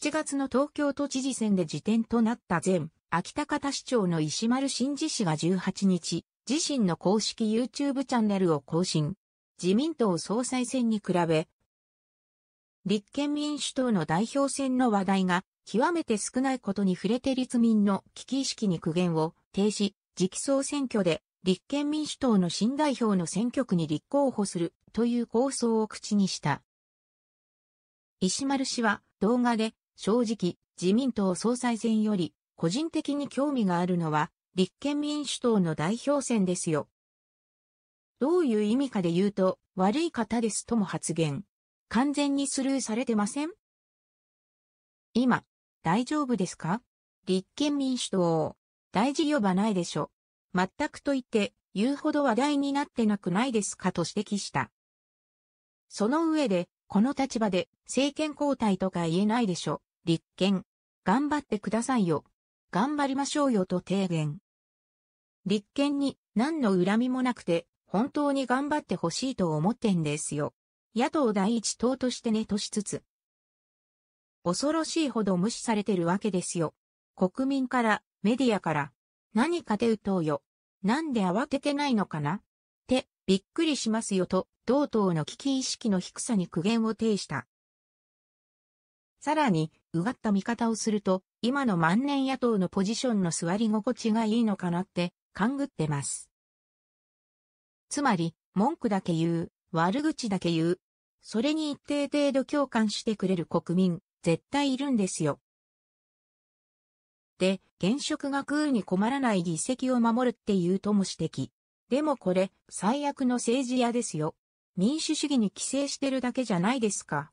7月の東京都知事選で辞典となった前、秋田方市長の石丸真二氏が18日、自身の公式 YouTube チャンネルを更新。自民党総裁選に比べ、立憲民主党の代表選の話題が極めて少ないことに触れて立民の危機意識に苦言を停止、直期選挙で立憲民主党の新代表の選挙区に立候補するという構想を口にした。石丸氏は動画で正直、自民党総裁選より、個人的に興味があるのは、立憲民主党の代表選ですよ。どういう意味かで言うと、悪い方ですとも発言。完全にスルーされてません今、大丈夫ですか立憲民主党、大事呼ばないでしょ。全くと言って、言うほど話題になってなくないですかと指摘した。その上で、この立場で政権交代とか言えないでしょ。立憲、頑張ってくださいよ。頑張りましょうよと提言。立憲に何の恨みもなくて、本当に頑張ってほしいと思ってんですよ。野党第一党としてねとしつつ。恐ろしいほど無視されてるわけですよ。国民から、メディアから。何かで打とうよ。なんで慌ててないのかなって、びっくりしますよと、同党の危機意識の低さに苦言を呈した。さらに、うがった見方をすると、今の万年野党のポジションの座り心地がいいのかなって、勘ぐってます。つまり、文句だけ言う、悪口だけ言う。それに一定程度共感してくれる国民、絶対いるんですよ。で、現職が空に困らない議席を守るっていうとも指摘。でもこれ、最悪の政治家ですよ。民主主義に寄生してるだけじゃないですか。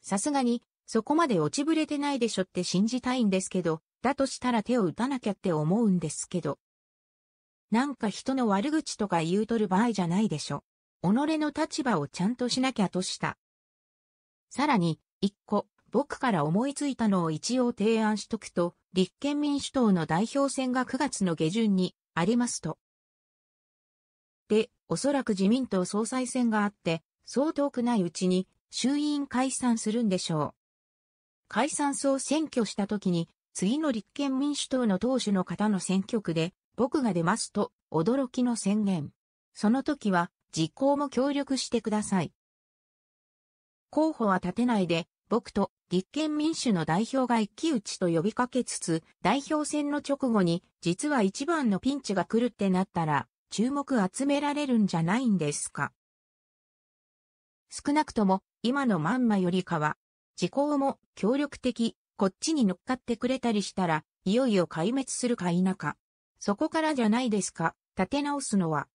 さすがに、そこまで落ちぶれてないでしょって信じたいんですけど、だとしたら手を打たなきゃって思うんですけど。なんか人の悪口とか言うとる場合じゃないでしょ。己の立場をちゃんとしなきゃとした。さらに、一個、僕から思いついたのを一応提案しとくと、立憲民主党の代表選が9月の下旬にありますと。で、おそらく自民党総裁選があって、そう遠くないうちに衆院解散するんでしょう。解散総選挙した時に、次の立憲民主党の党首の方の選挙区で、僕が出ますと、驚きの宣言。その時は、実行も協力してください。候補は立てないで、僕と立憲民主の代表が一騎打ちと呼びかけつつ、代表選の直後に、実は一番のピンチが来るってなったら、注目集められるんじゃないんですか。少なくとも、今のまんまよりかは、時効も協力的、こっちに乗っかってくれたりしたら、いよいよ壊滅するか否か。そこからじゃないですか、立て直すのは。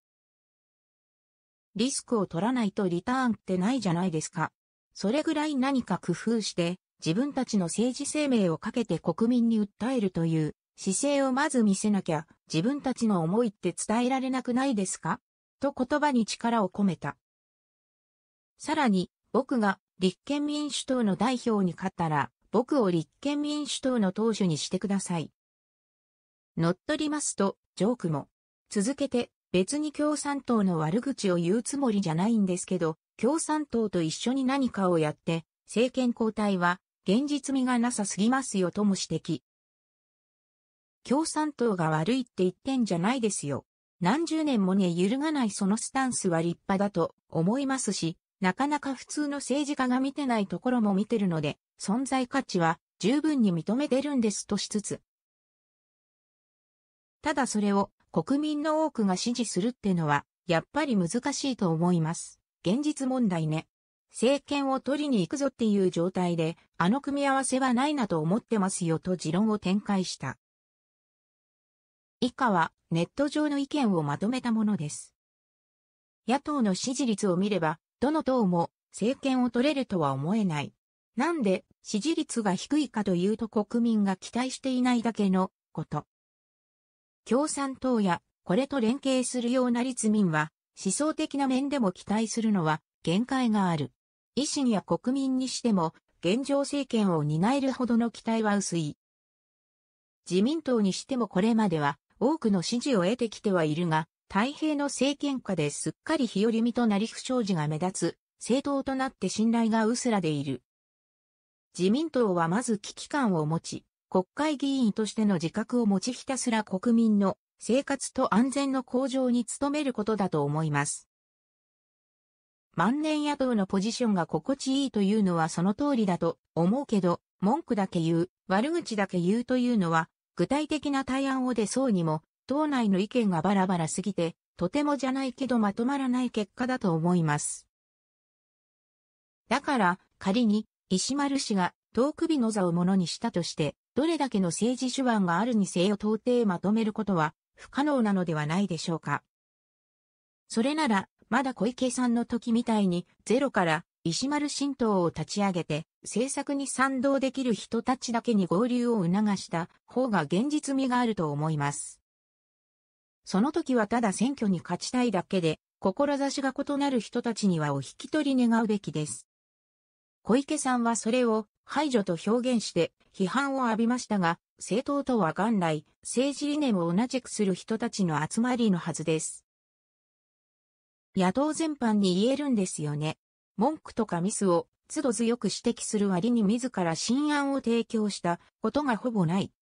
リスクを取らないとリターンってないじゃないですか。それぐらい何か工夫して、自分たちの政治生命をかけて国民に訴えるという姿勢をまず見せなきゃ、自分たちの思いって伝えられなくないですかと言葉に力を込めた。さらに、僕が立憲民主党の代表に勝ったら、僕を立憲民主党の党首にしてください。乗っ取りますと、ジョークも。続けて、別に共産党の悪口を言うつもりじゃないんですけど、共産党と一緒に何かをやって、政権交代は、現実味がなさすぎますよとも指摘。共産党が悪いって言ってんじゃないですよ。何十年もね揺るがないそのスタンスは立派だと思いますし、なかなか普通の政治家が見てないところも見てるので、存在価値は十分に認めてるんですとしつつ。ただそれを国民の多くが支持するってのは、やっぱり難しいと思います。現実問題ね。政権を取りに行くぞっていう状態で、あの組み合わせはないなと思ってますよと持論を展開した。以下はネット上の意見をまとめたものです。野党の支持率を見れば、どの党も政権を取れるとは思えない。なんで支持率が低いかというと国民が期待していないだけのこと。共産党やこれと連携するような立民は思想的な面でも期待するのは限界がある。維新や国民にしても現状政権を担えるほどの期待は薄い。自民党にしてもこれまでは多くの支持を得てきてはいるが、太平の政権下ですっかり日和見となり不祥事が目立つ、政党となって信頼が薄らでいる。自民党はまず危機感を持ち、国会議員としての自覚を持ちひたすら国民の生活と安全の向上に努めることだと思います。万年野党のポジションが心地いいというのはその通りだと思うけど、文句だけ言う、悪口だけ言うというのは、具体的な対案を出そうにも、党内の意見がバラバラすぎて、とてもじゃないけどまとまらない結果だと思います。だから、仮に、石丸氏が、く、首の座をものにしたとして、どれだけの政治手腕があるにせよ到底まとめることは、不可能なのではないでしょうか。それなら、まだ小池さんの時みたいに、ゼロから石丸新党を立ち上げて、政策に賛同できる人たちだけに合流を促した方が現実味があると思います。その時はただ選挙に勝ちたいだけで、志が異なる人たちにはお引き取り願うべきです。小池さんはそれを排除と表現して批判を浴びましたが、政党とは元来、政治理念を同じくする人たちの集まりのはずです。野党全般に言えるんですよね。文句とかミスを都度強く指摘する割に自ら新案を提供したことがほぼない。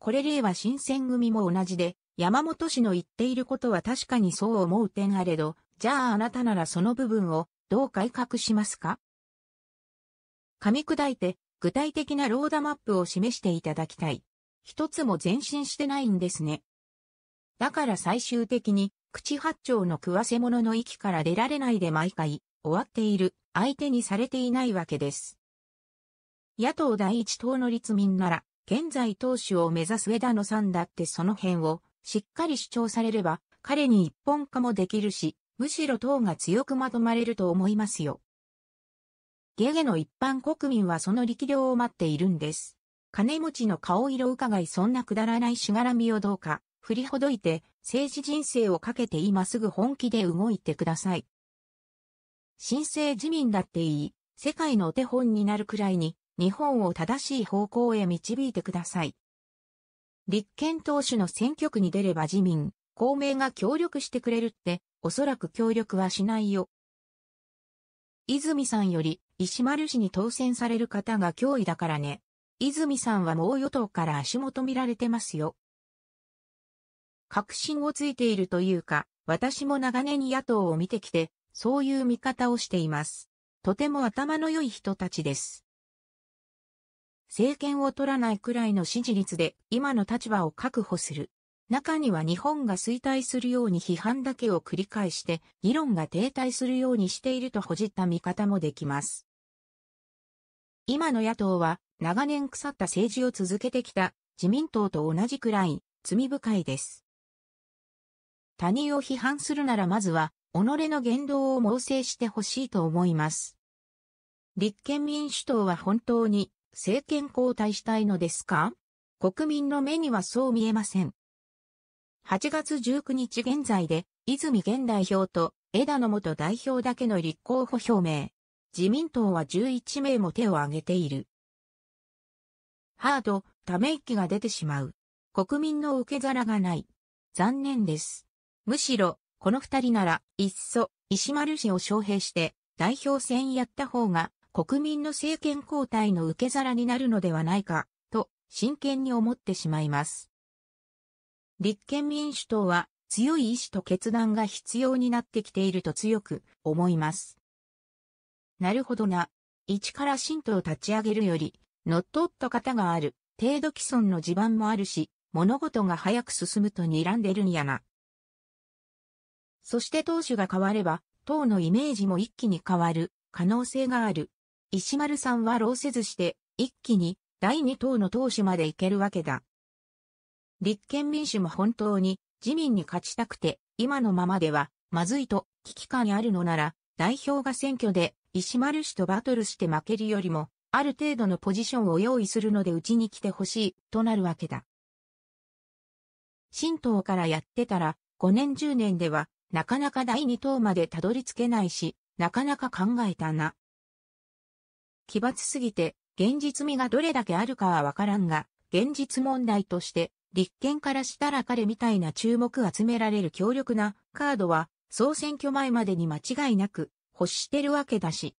これ令和新選組も同じで、山本氏の言っていることは確かにそう思う点あれど、じゃああなたならその部分をどう改革しますか噛み砕いて具体的なローダマップを示していただきたい。一つも前進してないんですね。だから最終的に、口八丁の食わせ者の域から出られないで毎回、終わっている、相手にされていないわけです。野党第一党の立民なら、現在党首を目指す枝野さんだってその辺を、しっかり主張されれば、彼に一本化もできるし、むしろ党が強くまとまれると思いますよ。ゲゲの一般国民はその力量を待っているんです。金持ちの顔色伺いそんなくだらないしがらみをどうか、振りほどいて、政治人生をかけて今すぐ本気で動いてください。新生自民だっていい、世界のお手本になるくらいに、日本を正しい方向へ導いてください。立憲党首の選挙区に出れば自民、公明が協力してくれるって、おそらく協力はしないよ。泉さんより、石丸氏に当選される方が脅威だからね。泉さんはもう与党から足元見られてますよ。確信をついているというか、私も長年野党を見てきて、そういう見方をしています。とても頭の良い人たちです。政権を取らないくらいの支持率で今の立場を確保する。中には日本が衰退するように批判だけを繰り返して議論が停滞するようにしているとほじった見方もできます。今の野党は長年腐った政治を続けてきた自民党と同じくらい罪深いです。他人を批判するならまずは己の言動を猛省してほしいと思います。立憲民主党は本当に政権交代したいのですか国民の目にはそう見えません。8月19日現在で、泉現代表と枝野元代表だけの立候補表明。自民党は11名も手を挙げている。ハード、ため息が出てしまう。国民の受け皿がない。残念です。むしろ、この二人なら、いっそ、石丸氏を招聘して、代表選やった方が国民の政権交代の受け皿になるのではないか、と真剣に思ってしまいます。立憲民主党は強い意志と決断が必要になってきていると強く思います。なるほどな。一から信徒を立ち上げるより、乗っ取った方がある、程度既存の地盤もあるし、物事が早く進むと睨んでるんやな。そして党首が変われば、党のイメージも一気に変わる可能性がある。石丸さんは労せずして、一気に第二党の党首まで行けるわけだ。立憲民主も本当に自民に勝ちたくて、今のままでは、まずいと危機感あるのなら、代表が選挙で石丸氏とバトルして負けるよりも、ある程度のポジションを用意するのでうちに来てほしい、となるわけだ。新党からやってたら、5年10年では、なかなか第2党までたどり着けないし、なかなか考えたな。奇抜すぎて、現実味がどれだけあるかはわからんが、現実問題として、立憲からしたら彼みたいな注目集められる強力なカードは、総選挙前までに間違いなく欲してるわけだし、